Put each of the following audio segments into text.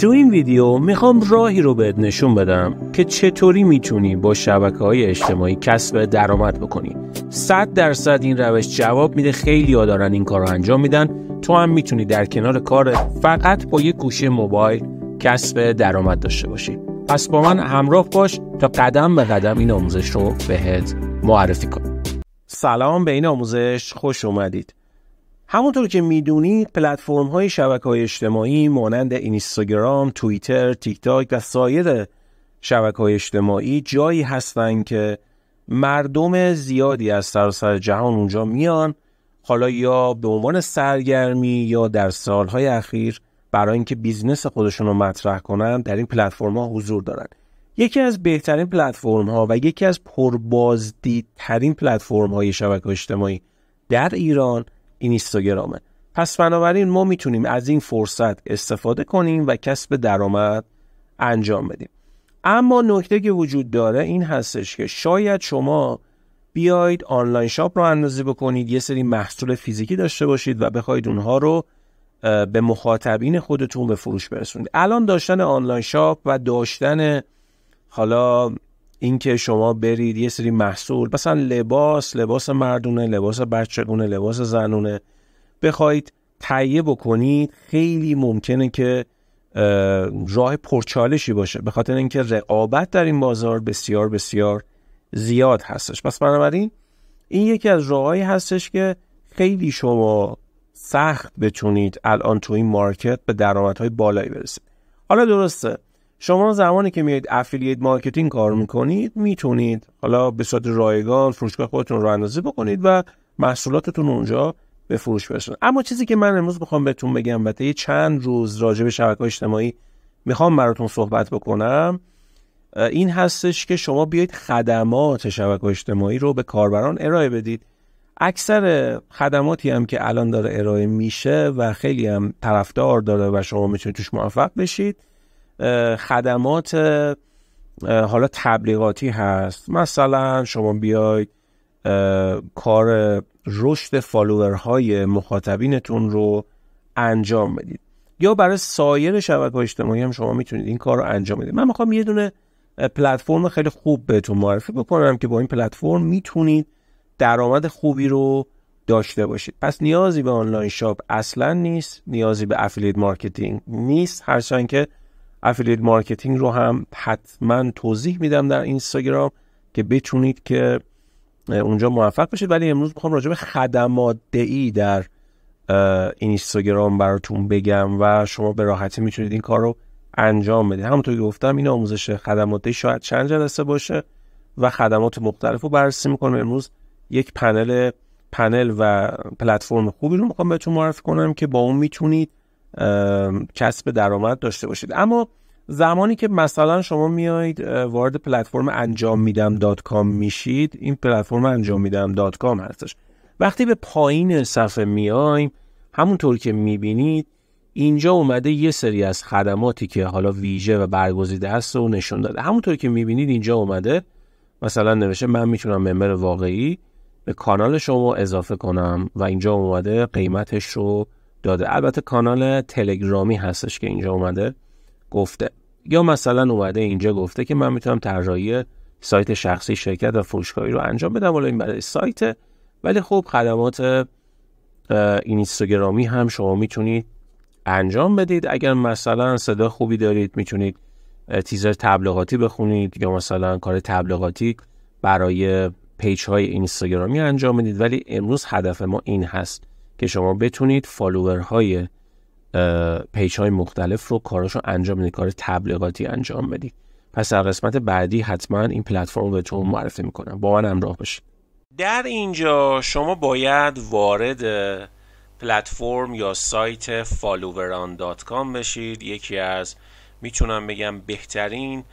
تو این ویدیو میخوام راهی رو بهت نشون بدم که چطوری میتونی با شبکه های اجتماعی کسب درآمد بکنی 100 درصد این روش جواب میده خیلی ها دارن این کار رو انجام میدن تو هم میتونی در کنار کار فقط با یک گوشه موبایل کسب درآمد داشته باشی پس با من همراه باش تا قدم به قدم این آموزش رو بهت معرفی کنم سلام به این آموزش خوش اومدید همونطور که میدونید پلتفرم های شبکه های اجتماعی مانند اینستاگرام، توییتر، تیک تاک و سایر شبکه های اجتماعی جایی هستند که مردم زیادی از سراسر جهان اونجا میان حالا یا به عنوان سرگرمی یا در سالهای اخیر برای اینکه بیزنس خودشون رو مطرح کنن در این پلتفرم ها حضور دارن یکی از بهترین پلتفرم ها و یکی از پربازدیدترین پلتفرم های شبکه اجتماعی در ایران اینستاگرامه پس بنابراین ما میتونیم از این فرصت استفاده کنیم و کسب درآمد انجام بدیم اما نکته که وجود داره این هستش که شاید شما بیاید آنلاین شاپ رو اندازه بکنید یه سری محصول فیزیکی داشته باشید و بخواید اونها رو به مخاطبین خودتون به فروش برسونید الان داشتن آنلاین شاپ و داشتن حالا اینکه شما برید یه سری محصول مثلا لباس لباس مردونه لباس بچگونه لباس زنونه بخواید تهیه بکنید خیلی ممکنه که راه پرچالشی باشه به خاطر اینکه رقابت در این بازار بسیار بسیار زیاد هستش پس بنابراین این یکی از راهایی هستش که خیلی شما سخت بتونید الان تو این مارکت به درآمدهای بالایی برسید حالا درسته شما زمانی که میاد افیلیت مارکتینگ کار میکنید میتونید حالا به صورت رایگان فروشگاه خودتون رو اندازه بکنید و محصولاتتون اونجا به فروش برسونید اما چیزی که من امروز میخوام بهتون بگم و چند روز راجع به شبکه اجتماعی میخوام براتون صحبت بکنم این هستش که شما بیایید خدمات شبکه اجتماعی رو به کاربران ارائه بدید اکثر خدماتی هم که الان داره ارائه میشه و خیلی هم طرفدار داره و شما میتونید توش موفق بشید خدمات حالا تبلیغاتی هست مثلا شما بیاید کار رشد فالوورهای مخاطبینتون رو انجام بدید یا برای سایر شبکه‌های اجتماعی هم شما میتونید این کار رو انجام بدید من میخوام یه دونه پلتفرم خیلی خوب بهتون معرفی بکنم که با این پلتفرم میتونید درآمد خوبی رو داشته باشید پس نیازی به آنلاین شاپ اصلا نیست نیازی به افیلیت مارکتینگ نیست هرچند که افیلیت مارکتینگ رو هم حتما توضیح میدم در اینستاگرام که بتونید که اونجا موفق بشید ولی امروز میخوام راجع به خدمات دعی در اینستاگرام براتون بگم و شما به راحتی میتونید این کار رو انجام بدید همونطور که گفتم این آموزش خدمات شاید چند جلسه باشه و خدمات مختلف رو بررسی میکنم امروز یک پنل پنل و پلتفرم خوبی رو میخوام بهتون معرفی کنم که با اون میتونید کسب درآمد داشته باشید اما زمانی که مثلا شما میایید وارد پلتفرم انجام میدم دات کام میشید این پلتفرم انجام میدم دات کام هستش وقتی به پایین صفحه میایم همونطور که میبینید اینجا اومده یه سری از خدماتی که حالا ویژه و برگزیده است و نشون داده همونطور که میبینید اینجا اومده مثلا نوشته من میتونم ممبر واقعی به کانال شما اضافه کنم و اینجا اومده قیمتش رو داده البته کانال تلگرامی هستش که اینجا اومده گفته یا مثلا اومده اینجا گفته که من میتونم طراحی سایت شخصی شرکت و فروشگاهی رو انجام بدم ولی این برای سایت ولی خب خدمات اینستاگرامی هم شما میتونید انجام بدید اگر مثلا صدا خوبی دارید میتونید تیزر تبلیغاتی بخونید یا مثلا کار تبلیغاتی برای پیچ های اینستاگرامی انجام بدید ولی امروز هدف ما این هست که شما بتونید فالوورهای پیچ های مختلف رو کاراشو انجام بدید کار تبلیغاتی انجام بدید پس در قسمت بعدی حتما این پلتفرم رو بهتون معرفی میکنم با من همراه باشید در اینجا شما باید وارد پلتفرم یا سایت فالووران بشید یکی از میتونم بگم بهترین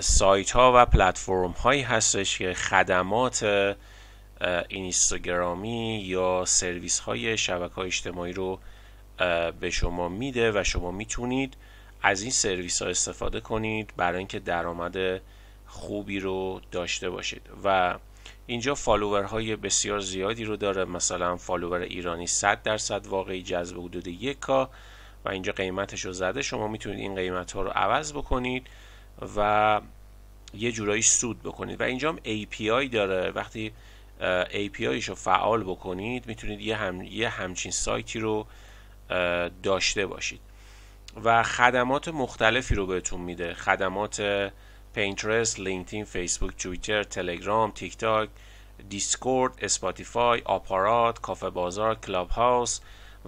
سایت ها و پلتفرم هایی هستش که خدمات اینستاگرامی یا سرویس های شبکه های اجتماعی رو به شما میده و شما میتونید از این سرویس ها استفاده کنید برای اینکه درآمد خوبی رو داشته باشید و اینجا فالوور های بسیار زیادی رو داره مثلا فالوور ایرانی 100 درصد واقعی جذب حدود یک کا و اینجا قیمتش رو زده شما میتونید این قیمت ها رو عوض بکنید و یه جورایی سود بکنید و اینجا هم API داره وقتی API رو فعال بکنید میتونید یه, همچین سایتی رو داشته باشید و خدمات مختلفی رو بهتون میده خدمات پینترست، لینکدین، فیسبوک، توییتر، تلگرام، تیک تاک، دیسکورد، اسپاتیفای، آپارات، کافه بازار، کلاب هاوس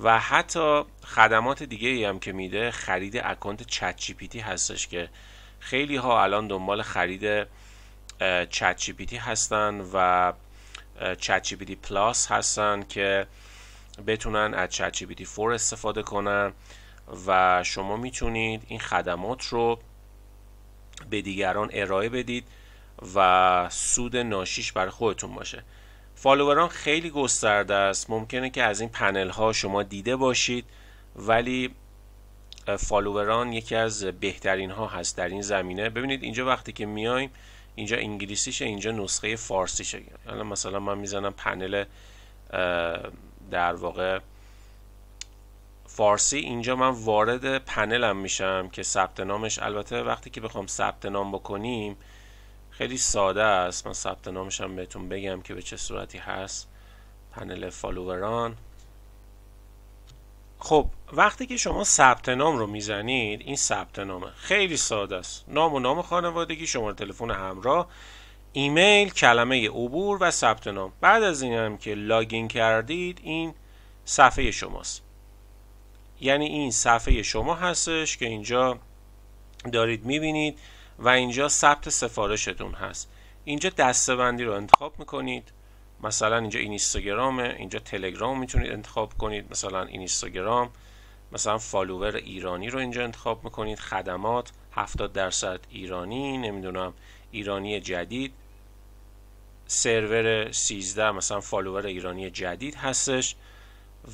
و حتی خدمات دیگه ای هم که میده خرید اکانت چت جی هستش که خیلی ها الان دنبال خرید چت جی هستن و چت جی پلاس هستن که بتونن از چت جی 4 استفاده کنن و شما میتونید این خدمات رو به دیگران ارائه بدید و سود ناشیش برای خودتون باشه فالووران خیلی گسترده است ممکنه که از این پنل ها شما دیده باشید ولی فالووران یکی از بهترین ها هست در این زمینه ببینید اینجا وقتی که میایم اینجا انگلیسیشه اینجا نسخه فارسیشه حالا مثلا من میزنم پنل در واقع فارسی اینجا من وارد پنلم میشم که ثبت نامش البته وقتی که بخوام ثبت نام بکنیم خیلی ساده است من ثبت نامش هم بهتون بگم که به چه صورتی هست پنل فالووران خب وقتی که شما ثبت نام رو میزنید این ثبت نامه خیلی ساده است نام و نام خانوادگی شماره تلفن همراه ایمیل کلمه عبور و ثبت نام بعد از این هم که لاگین کردید این صفحه شماست یعنی این صفحه شما هستش که اینجا دارید میبینید و اینجا ثبت سفارشتون هست اینجا دستبندی رو انتخاب میکنید مثلا اینجا اینستاگرامه اینجا تلگرام میتونید انتخاب کنید مثلا اینستاگرام مثلا فالوور ایرانی رو اینجا انتخاب میکنید خدمات 70 درصد ایرانی نمیدونم ایرانی جدید سرور 13 مثلا فالوور ایرانی جدید هستش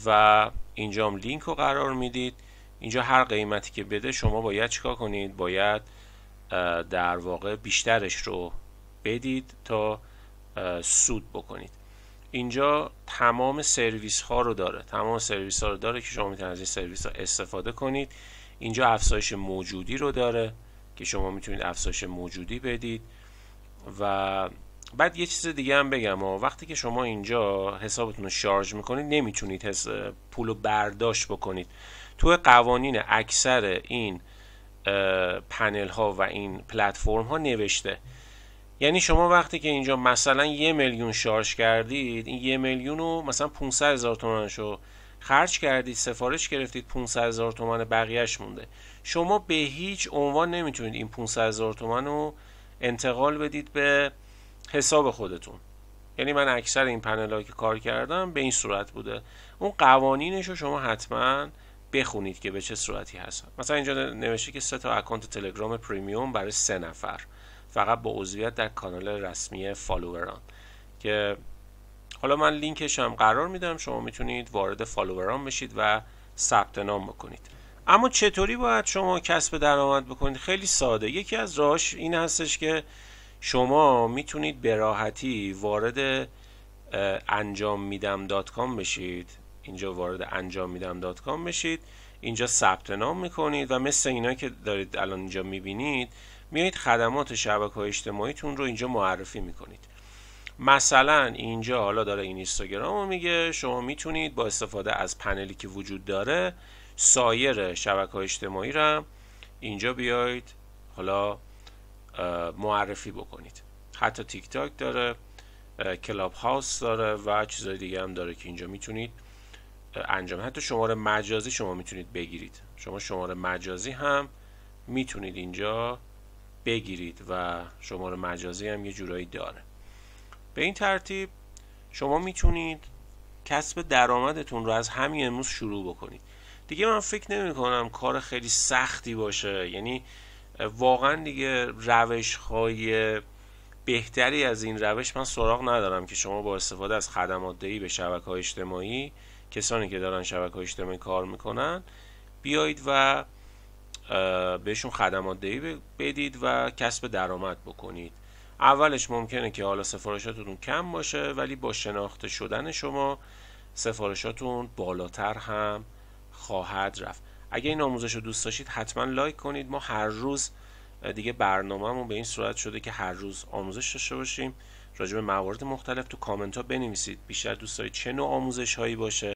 و اینجا هم لینک رو قرار میدید اینجا هر قیمتی که بده شما باید چیکار کنید باید در واقع بیشترش رو بدید تا سود بکنید اینجا تمام سرویس ها رو داره تمام سرویس ها رو داره که شما میتونید از این سرویس ها استفاده کنید اینجا افزایش موجودی رو داره که شما میتونید افزایش موجودی بدید و بعد یه چیز دیگه هم بگم و وقتی که شما اینجا حسابتون رو شارژ میکنید نمیتونید پول رو برداشت بکنید تو قوانین اکثر این پنل ها و این پلتفرم ها نوشته یعنی شما وقتی که اینجا مثلا یه میلیون شارژ کردید این یه میلیون رو مثلا 500 هزار رو خرج کردید سفارش گرفتید 500 هزار تومن بقیهش مونده شما به هیچ عنوان نمیتونید این 500 هزار تومن رو انتقال بدید به حساب خودتون یعنی من اکثر این پنل که کار کردم به این صورت بوده اون قوانینش رو شما حتما بخونید که به چه صورتی هست. مثلا اینجا نوشته که سه تا اکانت تلگرام پریمیوم برای سه نفر فقط با عضویت در کانال رسمی فالووران که حالا من لینکش هم قرار میدم شما میتونید وارد فالووران بشید و ثبت نام بکنید اما چطوری باید شما کسب درآمد بکنید خیلی ساده یکی از راهش این هستش که شما میتونید به راحتی وارد انجام میدم دات بشید اینجا وارد انجام میدم دات بشید اینجا ثبت نام میکنید و مثل اینا که دارید الان اینجا میبینید میایید خدمات شبکه های اجتماعیتون رو اینجا معرفی میکنید مثلا اینجا حالا داره این اینستاگرام رو میگه شما میتونید با استفاده از پنلی که وجود داره سایر شبکه های اجتماعی رو اینجا بیایید حالا معرفی بکنید حتی تیک تاک داره کلاب هاوس داره و چیزهای دیگه هم داره که اینجا میتونید انجام حتی شماره مجازی شما میتونید بگیرید شما شماره مجازی هم میتونید اینجا بگیرید و شماره مجازی هم یه جورایی داره به این ترتیب شما میتونید کسب درآمدتون رو از همین امروز شروع بکنید دیگه من فکر نمی کنم کار خیلی سختی باشه یعنی واقعا دیگه روش های بهتری از این روش من سراغ ندارم که شما با استفاده از خدمات دهی به شبکه های اجتماعی کسانی که دارن شبکه های اجتماعی کار میکنن بیایید و بهشون خدمات دهی بدید و کسب درآمد بکنید اولش ممکنه که حالا سفارشاتتون کم باشه ولی با شناخته شدن شما سفارشاتون بالاتر هم خواهد رفت اگه این آموزش رو دوست داشتید حتما لایک کنید ما هر روز دیگه برنامهمون به این صورت شده که هر روز آموزش داشته باشیم راجع به موارد مختلف تو کامنت ها بنویسید بیشتر دوست دارید چه نوع آموزش هایی باشه